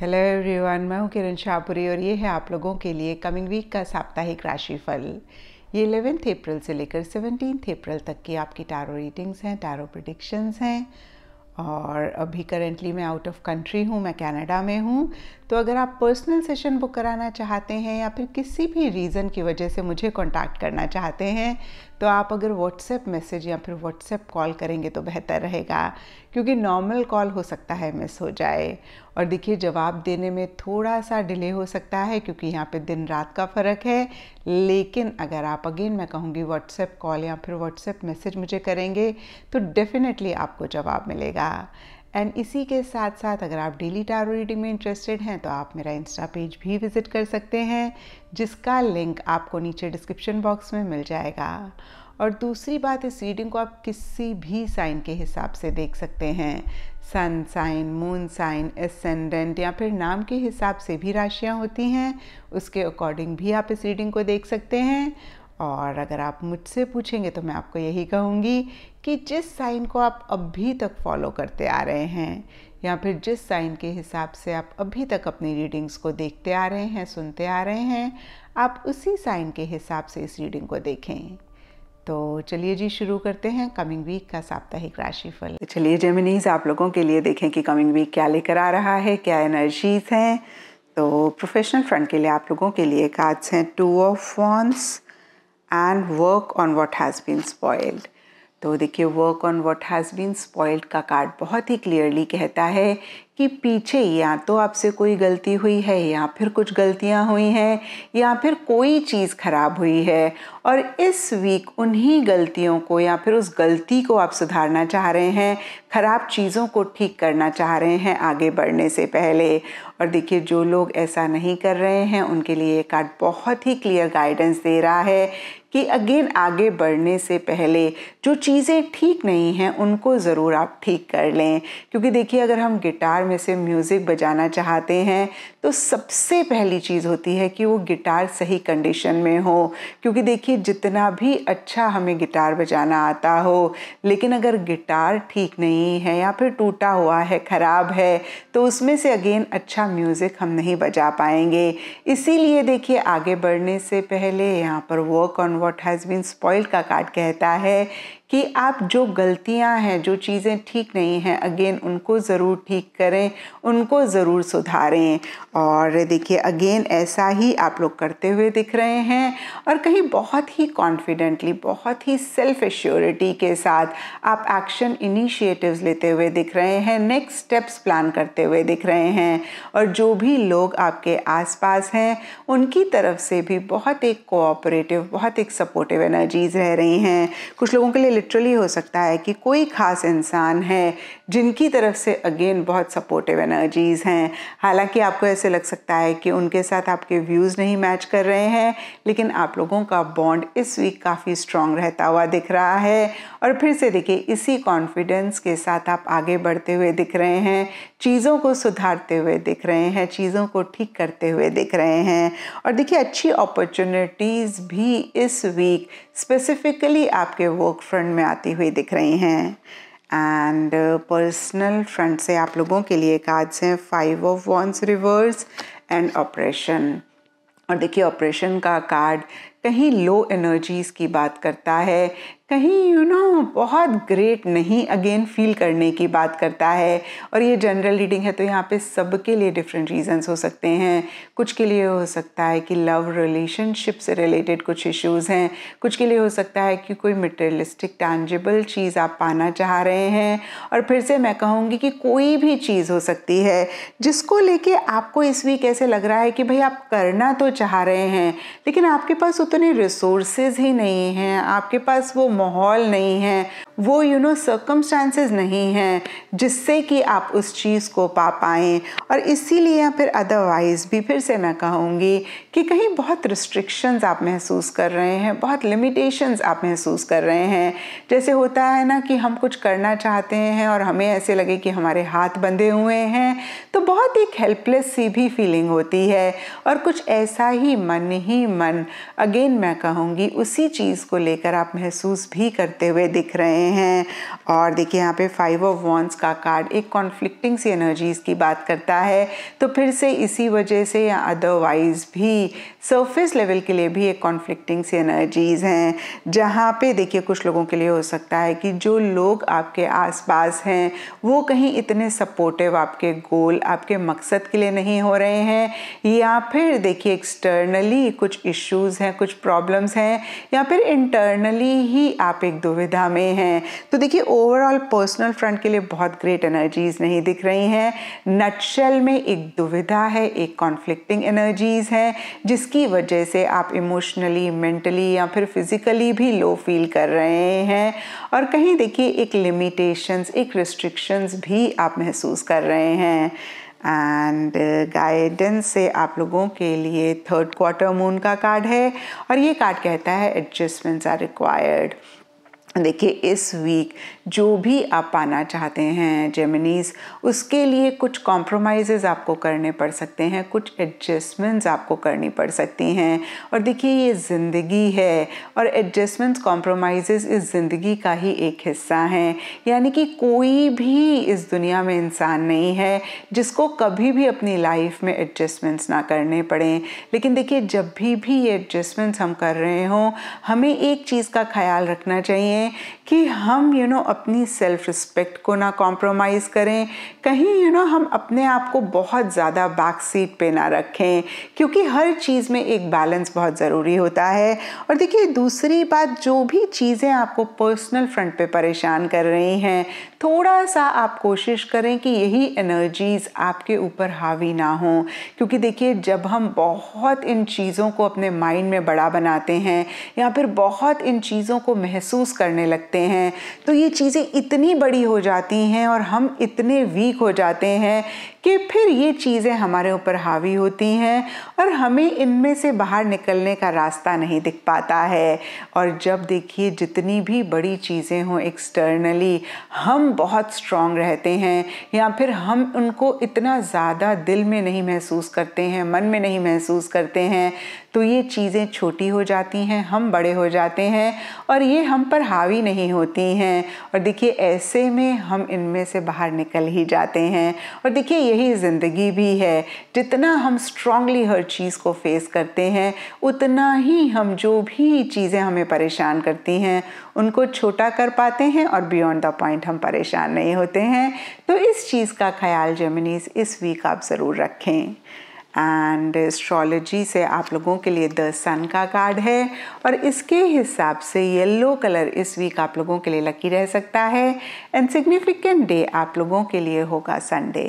hello everyone मैं हूं किरण शाहपुरी और ये है आप लोगों के लिए कमिंग वीक का साप्ताहिक राशिफल ये इलेवेंथ अप्रैल से लेकर सेवनटीन अप्रैल तक की आपकी टारो रीडिंग्स हैं टारो प्रडिक्शंस हैं और अभी करेंटली मैं आउट ऑफ कंट्री हूँ मैं कनाडा में हूँ तो अगर आप पर्सनल सेशन बुक कराना चाहते हैं या फिर किसी भी रीज़न की वजह से मुझे कांटेक्ट करना चाहते हैं तो आप अगर व्हाट्सएप मैसेज या फिर व्हाट्सएप कॉल करेंगे तो बेहतर रहेगा क्योंकि नॉर्मल कॉल हो सकता है मिस हो जाए और देखिए जवाब देने में थोड़ा सा डिले हो सकता है क्योंकि यहाँ पे दिन रात का फ़र्क है लेकिन अगर आप अगेन मैं कहूँगी व्हाट्सएप कॉल या फिर व्हाट्सएप मैसेज मुझे करेंगे तो डेफ़िनेटली आपको जवाब मिलेगा एंड इसी के साथ साथ अगर आप डेली टारो रीडिंग में इंटरेस्टेड हैं तो आप मेरा इंस्टा पेज भी विज़िट कर सकते हैं जिसका लिंक आपको नीचे डिस्क्रिप्शन बॉक्स में मिल जाएगा और दूसरी बात इस रीडिंग को आप किसी भी साइन के हिसाब से देख सकते हैं sun sign moon sign ascendant या फिर नाम के हिसाब से भी राशियाँ होती हैं उसके अकॉर्डिंग भी आप इस रीडिंग को देख सकते हैं और अगर आप मुझसे पूछेंगे तो मैं आपको यही कहूँगी कि जिस साइन को आप अभी तक फॉलो करते आ रहे हैं या फिर जिस साइन के हिसाब से आप अभी तक अपनी रीडिंग्स को देखते आ रहे हैं सुनते आ रहे हैं आप उसी साइन के हिसाब से इस रीडिंग को देखें तो चलिए जी शुरू करते हैं कमिंग वीक का साप्ताहिक राशिफल तो चलिए जेमिनीज आप लोगों के लिए देखें कि कमिंग वीक क्या लेकर आ रहा है क्या एनर्जीज हैं तो प्रोफेशनल फ्रंट के लिए आप लोगों के लिए कार्ड्स हैं two of wands and work on what has been spoiled तो देखिए work on what has been spoiled का कार्ड बहुत ही क्लियरली कहता है कि पीछे या तो आपसे कोई गलती हुई है या फिर कुछ गलतियां हुई हैं या फिर कोई चीज़ खराब हुई है और इस वीक उन्हीं गलतियों को या फिर उस गलती को आप सुधारना चाह रहे हैं ख़राब चीज़ों को ठीक करना चाह रहे हैं आगे बढ़ने से पहले और देखिए जो लोग ऐसा नहीं कर रहे हैं उनके लिए ये कार्ड बहुत ही क्लियर गाइडेंस दे रहा है कि अगेन आगे बढ़ने से पहले जो चीज़ें ठीक नहीं हैं उनको ज़रूर आप ठीक कर लें क्योंकि देखिए अगर हम गिटार में से म्यूज़िक बजाना चाहते हैं तो सबसे पहली चीज़ होती है कि वो गिटार सही कंडीशन में हो क्योंकि देखिए जितना भी अच्छा हमें गिटार बजाना आता हो लेकिन अगर गिटार ठीक नहीं है या फिर टूटा हुआ है ख़राब है तो उसमें से अगेन अच्छा म्यूज़िक हम नहीं बजा पाएंगे इसीलिए देखिए आगे बढ़ने से पहले यहाँ पर work on what has been spoil का कार्ड कहता है कि आप जो गलतियां हैं जो चीज़ें ठीक नहीं हैं अगेन उनको ज़रूर ठीक करें उनको ज़रूर सुधारें और देखिए अगेन ऐसा ही आप लोग करते हुए दिख रहे हैं और कहीं बहुत ही कॉन्फिडेंटली बहुत ही सेल्फ एश्योरिटी के साथ आप एक्शन इनिशिएटिव्स लेते हुए दिख रहे हैं नेक्स्ट स्टेप्स प्लान करते हुए दिख रहे हैं और जो भी लोग आपके आसपास हैं उनकी तरफ से भी बहुत एक कोऑपरेटिव बहुत एक सपोर्टिव एनर्जीज रह रही हैं कुछ लोगों के लिए लिटरली हो सकता है कि कोई ख़ास इंसान है जिनकी तरफ से अगेन बहुत सपोर्टिव एनर्जीज़ हैं हालांकि आपको ऐसे से लग सकता है कि उनके साथ आपके व्यूज़ नहीं मैच कर रहे हैं लेकिन आप लोगों का बॉन्ड इस वीक काफ़ी स्ट्रॉन्ग रहता हुआ दिख रहा है और फिर से देखिए इसी कॉन्फिडेंस के साथ आप आगे बढ़ते हुए दिख रहे हैं चीज़ों को सुधारते हुए दिख रहे हैं चीज़ों को ठीक करते हुए दिख रहे हैं और देखिए अच्छी अपॉर्चुनिटीज़ भी इस वीक स्पेसिफिकली आपके वर्क फ्रंट में आती हुई दिख रही हैं एंड पर्सनल फ्रंट से आप लोगों के लिए कार्ड्स हैं five of wands reverse and operation और देखिए ऑपरेशन का कार्ड कहीं लो एनर्जीज़ की बात करता है कहीं यू you नो know, बहुत ग्रेट नहीं अगेन फील करने की बात करता है और ये जनरल रीडिंग है तो यहाँ पे सबके लिए डिफरेंट रीजंस हो सकते हैं कुछ के लिए हो सकता है कि लव रिलेशनशिप से रिलेटेड कुछ इश्यूज हैं कुछ के लिए हो सकता है कि कोई मटेरियलिस्टिक टैंजेबल चीज़ आप पाना चाह रहे हैं और फिर से मैं कहूँगी कि कोई भी चीज़ हो सकती है जिसको लेके आपको इस वीक ऐसे लग रहा है कि भाई आप करना तो चाह रहे हैं लेकिन आपके पास उतना उतने रिसोर्सेज ही नहीं हैं आपके पास वो माहौल नहीं है वो यू नो सर्कमस्टांसेस नहीं हैं जिससे कि आप उस चीज़ को पा पाएँ और इसीलिए या फिर अदरवाइज़ भी फिर से मैं कहूँगी कि कहीं बहुत रिस्ट्रिक्शंस आप महसूस कर रहे हैं बहुत लिमिटेशंस आप महसूस कर रहे हैं जैसे होता है ना कि हम कुछ करना चाहते हैं और हमें ऐसे लगे कि हमारे हाथ बंधे हुए हैं तो बहुत एक हेल्पलेस सी भी फीलिंग होती है और कुछ ऐसा ही मन ही मन अगेन मैं कहूँगी उसी चीज़ को लेकर आप महसूस भी करते हुए दिख रहे हैं रहे हैं और देखिए यहाँ पे फाइव ऑफ वॉन्स का कार्ड एक कॉन्फ्लिक्टिंग सी एनर्जीज़ की बात करता है तो फिर से इसी वजह से या अदरवाइज भी सरफेस लेवल के लिए भी एक कॉन्फ्लिक्टिंग सी एनर्जीज़ हैं जहाँ पे देखिए कुछ लोगों के लिए हो सकता है कि जो लोग आपके आसपास हैं वो कहीं इतने सपोर्टिव आपके गोल आपके मकसद के लिए नहीं हो रहे हैं या फिर देखिए एक्सटर्नली कुछ इश्यूज़ हैं कुछ प्रॉब्लम्स हैं या फिर इंटरनली ही आप एक दुविधा में हैं हैं तो देखिए ओवरऑल पर्सनल फ्रंट के लिए बहुत ग्रेट एनर्जीज नहीं दिख रही हैं नटशेल में एक दुविधा है एक कॉन्फ्लिक्टिंग एनर्जीज है जिसकी वजह से आप इमोशनली मेंटली या फिर फिजिकली भी लो फील कर रहे हैं और कहीं देखिए एक लिमिटेशंस एक रिस्ट्रिक्शंस भी आप महसूस कर रहे हैं एंड गाइडेंस uh, से आप लोगों के लिए थर्ड क्वार्टर मून का कार्ड है और ये कार्ड कहता है एडजस्टमेंट्स आर रिक्वायर्ड देखिए इस वीक जो भी आप पाना चाहते हैं जेमिनीज उसके लिए कुछ कॉम्प्रोमाइज़ आपको करने पड़ सकते हैं कुछ एडजस्टमेंट्स आपको करनी पड़ सकती हैं और देखिए ये ज़िंदगी है और एडजस्टमेंट्स कॉम्प्रोमाइज़ इस ज़िंदगी का ही एक हिस्सा हैं यानी कि कोई भी इस दुनिया में इंसान नहीं है जिसको कभी भी अपनी लाइफ में एडजस्टमेंट्स ना करने पड़ें लेकिन देखिए जब भी भी ये एडजस्टमेंट्स हम कर रहे हों हमें एक चीज़ का ख्याल रखना चाहिए हैं कि हम यू you नो know, अपनी सेल्फ रिस्पेक्ट को ना कॉम्प्रोमाइज़ करें कहीं यू you नो know, हम अपने आप को बहुत ज़्यादा बैक सीट पे ना रखें क्योंकि हर चीज़ में एक बैलेंस बहुत ज़रूरी होता है और देखिए दूसरी बात जो भी चीज़ें आपको पर्सनल फ्रंट पे परेशान कर रही हैं थोड़ा सा आप कोशिश करें कि यही एनर्जीज़ आपके ऊपर हावी ना हों क्योंकि देखिए जब हम बहुत इन चीज़ों को अपने माइंड में बड़ा बनाते हैं या फिर बहुत इन चीज़ों को महसूस करने करने लगते हैं तो ये चीज़ें इतनी बड़ी हो जाती हैं और हम इतने वीक हो जाते हैं कि फिर ये चीज़ें हमारे ऊपर हावी होती हैं और हमें इनमें से बाहर निकलने का रास्ता नहीं दिख पाता है और जब देखिए जितनी भी बड़ी चीज़ें हों एक्सटर्नली हम बहुत स्ट्रांग रहते हैं या फिर हम उनको इतना ज़्यादा दिल में नहीं महसूस करते हैं मन में नहीं महसूस करते हैं तो ये चीज़ें छोटी हो जाती हैं हम बड़े हो जाते हैं और ये हम पर हावी नहीं होती हैं और देखिए ऐसे में हम इनमें से बाहर निकल ही जाते हैं और देखिए ये यही ज़िंदगी भी है जितना हम स्ट्रांगली हर चीज़ को फेस करते हैं उतना ही हम जो भी चीज़ें हमें परेशान करती हैं उनको छोटा कर पाते हैं और बियॉन्ड द पॉइंट हम परेशान नहीं होते हैं तो इस चीज़ का ख्याल जेमिनीज इस वीक आप ज़रूर रखें एंड एस्ट्रोलॉजी से आप लोगों के लिए द सन का कार्ड है और इसके हिसाब से येलो कलर इस वीक आप लोगों के लिए लकी रह सकता है एंड सिग्निफिकेंट डे आप लोगों के लिए होगा संडे